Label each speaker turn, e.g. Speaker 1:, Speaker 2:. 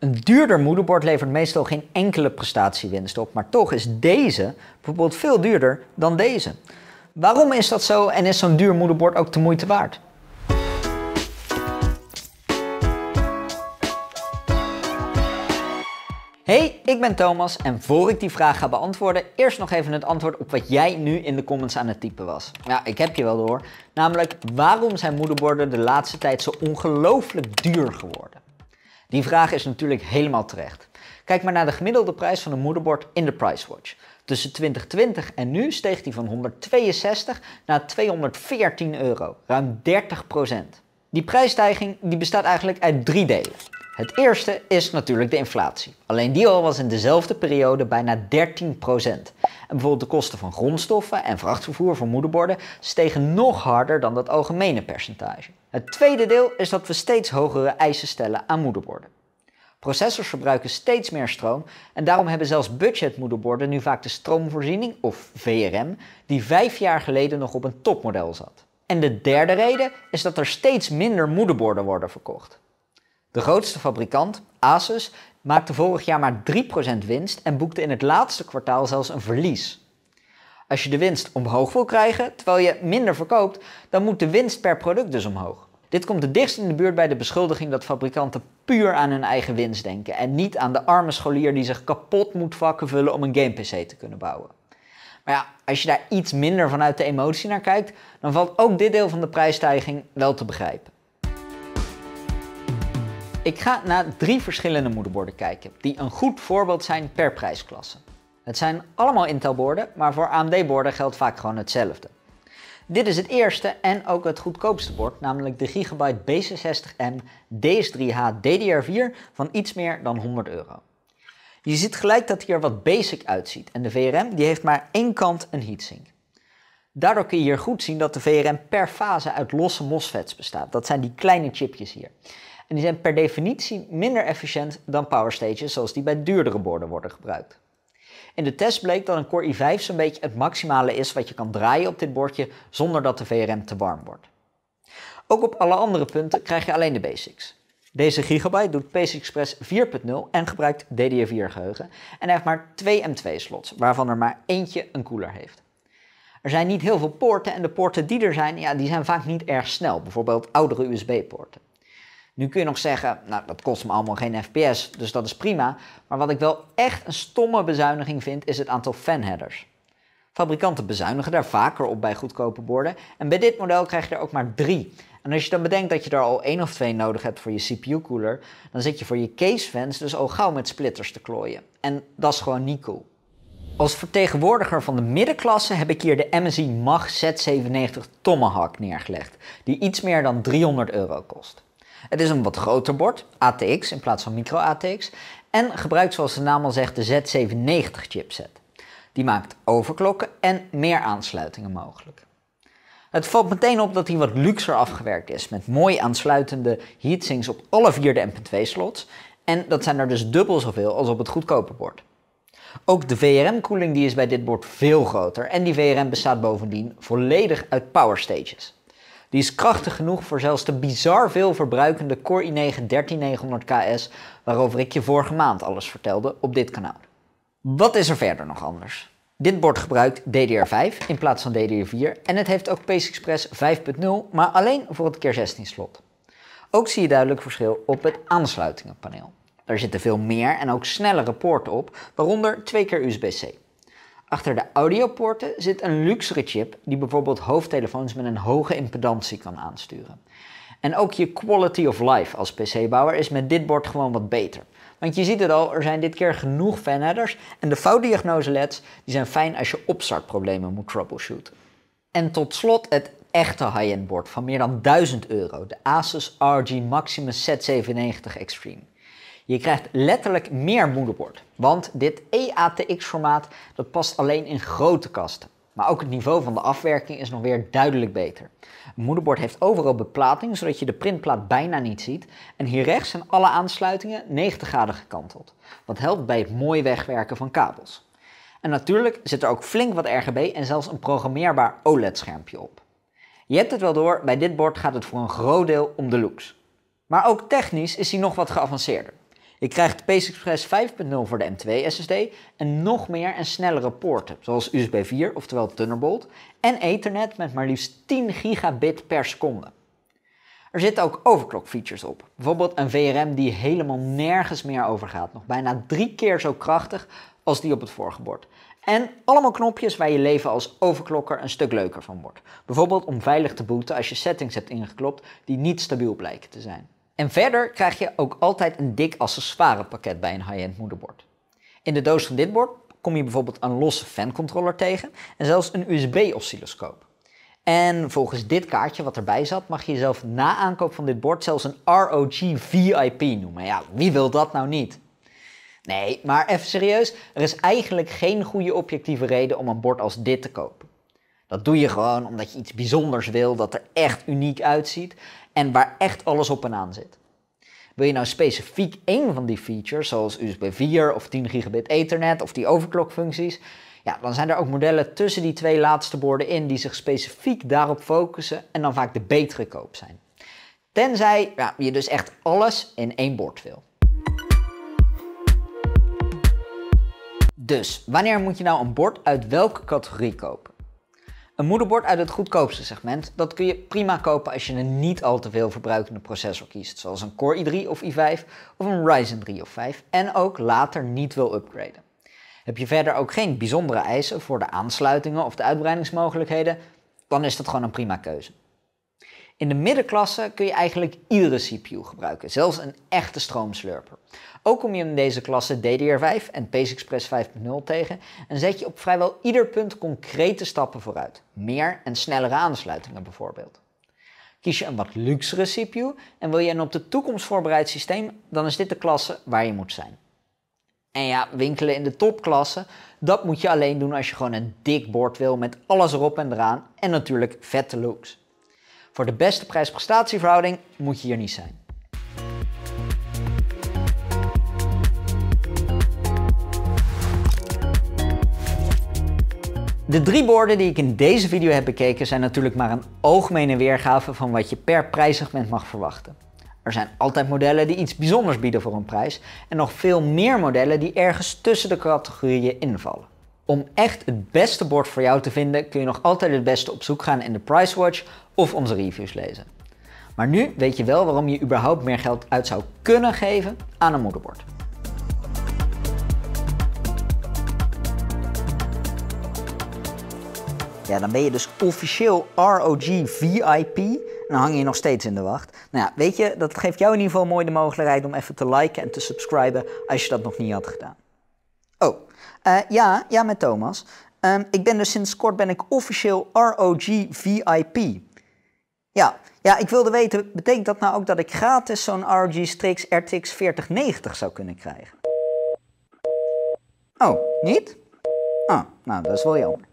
Speaker 1: Een duurder moederbord levert meestal geen enkele prestatiewinst op, maar toch is deze bijvoorbeeld veel duurder dan deze. Waarom is dat zo en is zo'n duur moederbord ook de moeite waard? Hey, ik ben Thomas en voor ik die vraag ga beantwoorden, eerst nog even het antwoord op wat jij nu in de comments aan het typen was. Ja, ik heb je wel door. Namelijk, waarom zijn moederborden de laatste tijd zo ongelooflijk duur geworden? Die vraag is natuurlijk helemaal terecht. Kijk maar naar de gemiddelde prijs van een moederbord in de PriceWatch. Tussen 2020 en nu steeg die van 162 naar 214 euro, ruim 30 Die prijsstijging die bestaat eigenlijk uit drie delen. Het eerste is natuurlijk de inflatie. Alleen die al was in dezelfde periode bijna 13%. En bijvoorbeeld de kosten van grondstoffen en vrachtvervoer voor moederborden stegen nog harder dan dat algemene percentage. Het tweede deel is dat we steeds hogere eisen stellen aan moederborden. Processors verbruiken steeds meer stroom en daarom hebben zelfs budgetmoederborden nu vaak de stroomvoorziening, of VRM, die vijf jaar geleden nog op een topmodel zat. En de derde reden is dat er steeds minder moederborden worden verkocht. De grootste fabrikant, Asus, maakte vorig jaar maar 3% winst en boekte in het laatste kwartaal zelfs een verlies. Als je de winst omhoog wil krijgen terwijl je minder verkoopt, dan moet de winst per product dus omhoog. Dit komt het dichtst in de buurt bij de beschuldiging dat fabrikanten puur aan hun eigen winst denken en niet aan de arme scholier die zich kapot moet vakken vullen om een game-PC te kunnen bouwen. Maar ja, als je daar iets minder vanuit de emotie naar kijkt, dan valt ook dit deel van de prijsstijging wel te begrijpen. Ik ga naar drie verschillende moederborden kijken die een goed voorbeeld zijn per prijsklasse. Het zijn allemaal Intel-borden, maar voor AMD-borden geldt vaak gewoon hetzelfde. Dit is het eerste en ook het goedkoopste bord, namelijk de Gigabyte b 660 m DS3H DDR4 van iets meer dan 100 euro. Je ziet gelijk dat hij er wat basic uitziet en de VRM die heeft maar één kant een heatsink. Daardoor kun je hier goed zien dat de VRM per fase uit losse MOSFETs bestaat. Dat zijn die kleine chipjes hier. En die zijn per definitie minder efficiënt dan power stages zoals die bij duurdere borden worden gebruikt. In de test bleek dat een Core i5 zo'n beetje het maximale is wat je kan draaien op dit bordje zonder dat de VRM te warm wordt. Ook op alle andere punten krijg je alleen de basics. Deze Gigabyte doet PCI Express 4.0 en gebruikt DDR4 geheugen en heeft maar 2 M2 slots, waarvan er maar eentje een cooler heeft. Er zijn niet heel veel poorten en de poorten die er zijn, ja, die zijn vaak niet erg snel, bijvoorbeeld oudere USB-poorten. Nu kun je nog zeggen, nou dat kost me allemaal geen FPS, dus dat is prima. Maar wat ik wel echt een stomme bezuiniging vind, is het aantal fanheaders. Fabrikanten bezuinigen daar vaker op bij goedkope borden. En bij dit model krijg je er ook maar drie. En als je dan bedenkt dat je er al één of twee nodig hebt voor je CPU-cooler, dan zit je voor je case-fans dus al gauw met splitters te klooien. En dat is gewoon niet cool. Als vertegenwoordiger van de middenklasse heb ik hier de MSI MAG Z97 Tomahawk neergelegd, die iets meer dan 300 euro kost. Het is een wat groter bord, ATX in plaats van micro-ATX, en gebruikt zoals de naam al zegt de Z790 chipset. Die maakt overklokken en meer aansluitingen mogelijk. Het valt meteen op dat hij wat luxer afgewerkt is, met mooi aansluitende heatsinks op alle vier de MP2 slots. En dat zijn er dus dubbel zoveel als op het goedkope bord. Ook de VRM-koeling die is bij dit bord veel groter en die VRM bestaat bovendien volledig uit power stages. Die is krachtig genoeg voor zelfs de bizar veel verbruikende Core i9-13900KS waarover ik je vorige maand alles vertelde op dit kanaal. Wat is er verder nog anders? Dit bord gebruikt DDR5 in plaats van DDR4 en het heeft ook Pace Express 5.0, maar alleen voor het keer 16 slot. Ook zie je duidelijk verschil op het aansluitingenpaneel. Daar zitten veel meer en ook snellere poorten op, waaronder twee keer USB-C. Achter de audiopoorten zit een luxere chip die bijvoorbeeld hoofdtelefoons met een hoge impedantie kan aansturen. En ook je quality of life als PC-bouwer is met dit bord gewoon wat beter. Want je ziet het al, er zijn dit keer genoeg fanheaders en de foutdiagnose LEDs die zijn fijn als je opstartproblemen moet troubleshooten. En tot slot het echte high-end bord van meer dan 1000 euro, de Asus RG Maximus Z97 Extreme. Je krijgt letterlijk meer moederbord, want dit EATX-formaat dat past alleen in grote kasten. Maar ook het niveau van de afwerking is nog weer duidelijk beter. Het moederbord heeft overal beplating, zodat je de printplaat bijna niet ziet. En hier rechts zijn alle aansluitingen 90 graden gekanteld. Wat helpt bij het mooi wegwerken van kabels. En natuurlijk zit er ook flink wat RGB en zelfs een programmeerbaar OLED-schermpje op. Je hebt het wel door, bij dit bord gaat het voor een groot deel om de looks. Maar ook technisch is hij nog wat geavanceerder. Je krijgt Pace Express 5.0 voor de M2 SSD en nog meer en snellere poorten, zoals USB 4, oftewel Thunderbolt, en Ethernet met maar liefst 10 gigabit per seconde. Er zitten ook overclock features op. Bijvoorbeeld een VRM die helemaal nergens meer overgaat. Nog bijna drie keer zo krachtig als die op het vorige bord. En allemaal knopjes waar je leven als overklokker een stuk leuker van wordt. Bijvoorbeeld om veilig te booten als je settings hebt ingeklopt die niet stabiel blijken te zijn. En verder krijg je ook altijd een dik accessoirepakket bij een high-end moederbord. In de doos van dit bord kom je bijvoorbeeld een losse fancontroller tegen en zelfs een USB-oscilloscoop. En volgens dit kaartje wat erbij zat, mag je zelf na aankoop van dit bord zelfs een ROG VIP noemen. Ja, wie wil dat nou niet? Nee, maar even serieus, er is eigenlijk geen goede objectieve reden om een bord als dit te kopen. Dat doe je gewoon omdat je iets bijzonders wil, dat er echt uniek uitziet en waar echt alles op en aan zit. Wil je nou specifiek één van die features, zoals USB 4 of 10 gigabit Ethernet of die overclockfuncties, ja, dan zijn er ook modellen tussen die twee laatste borden in die zich specifiek daarop focussen en dan vaak de betere koop zijn. Tenzij ja, je dus echt alles in één bord wil. Dus, wanneer moet je nou een bord uit welke categorie kopen? Een moederbord uit het goedkoopste segment, dat kun je prima kopen als je een niet al te veel verbruikende processor kiest, zoals een Core i3 of i5 of een Ryzen 3 of 5 en ook later niet wil upgraden. Heb je verder ook geen bijzondere eisen voor de aansluitingen of de uitbreidingsmogelijkheden, dan is dat gewoon een prima keuze. In de middenklasse kun je eigenlijk iedere CPU gebruiken, zelfs een echte stroomslurper. Ook kom je in deze klasse DDR5 en Pace Express 5.0 tegen en zet je op vrijwel ieder punt concrete stappen vooruit. Meer en snellere aansluitingen bijvoorbeeld. Kies je een wat luxere CPU en wil je een op de toekomst voorbereid systeem, dan is dit de klasse waar je moet zijn. En ja, winkelen in de topklasse, dat moet je alleen doen als je gewoon een dik bord wil met alles erop en eraan en natuurlijk vette looks. Voor de beste prijs-prestatieverhouding moet je hier niet zijn. De drie borden die ik in deze video heb bekeken zijn natuurlijk maar een algemene weergave van wat je per prijssegment mag verwachten. Er zijn altijd modellen die iets bijzonders bieden voor een prijs en nog veel meer modellen die ergens tussen de categorieën invallen. Om echt het beste bord voor jou te vinden kun je nog altijd het beste op zoek gaan in de Pricewatch of onze reviews lezen. Maar nu weet je wel waarom je überhaupt meer geld uit zou kunnen geven aan een moederbord. Ja, dan ben je dus officieel ROG VIP en dan hang je nog steeds in de wacht. Nou ja, weet je, dat geeft jou in ieder geval mooi de mogelijkheid om even te liken en te subscriben als je dat nog niet had gedaan. Oh, eh, ja, ja, met Thomas. Ehm, ik ben dus sinds kort ben ik officieel ROG VIP. Ja, ja, ik wilde weten, betekent dat nou ook dat ik gratis zo'n ROG Strix RTX 4090 zou kunnen krijgen? Oh, niet? Ah, nou, dat is wel jammer.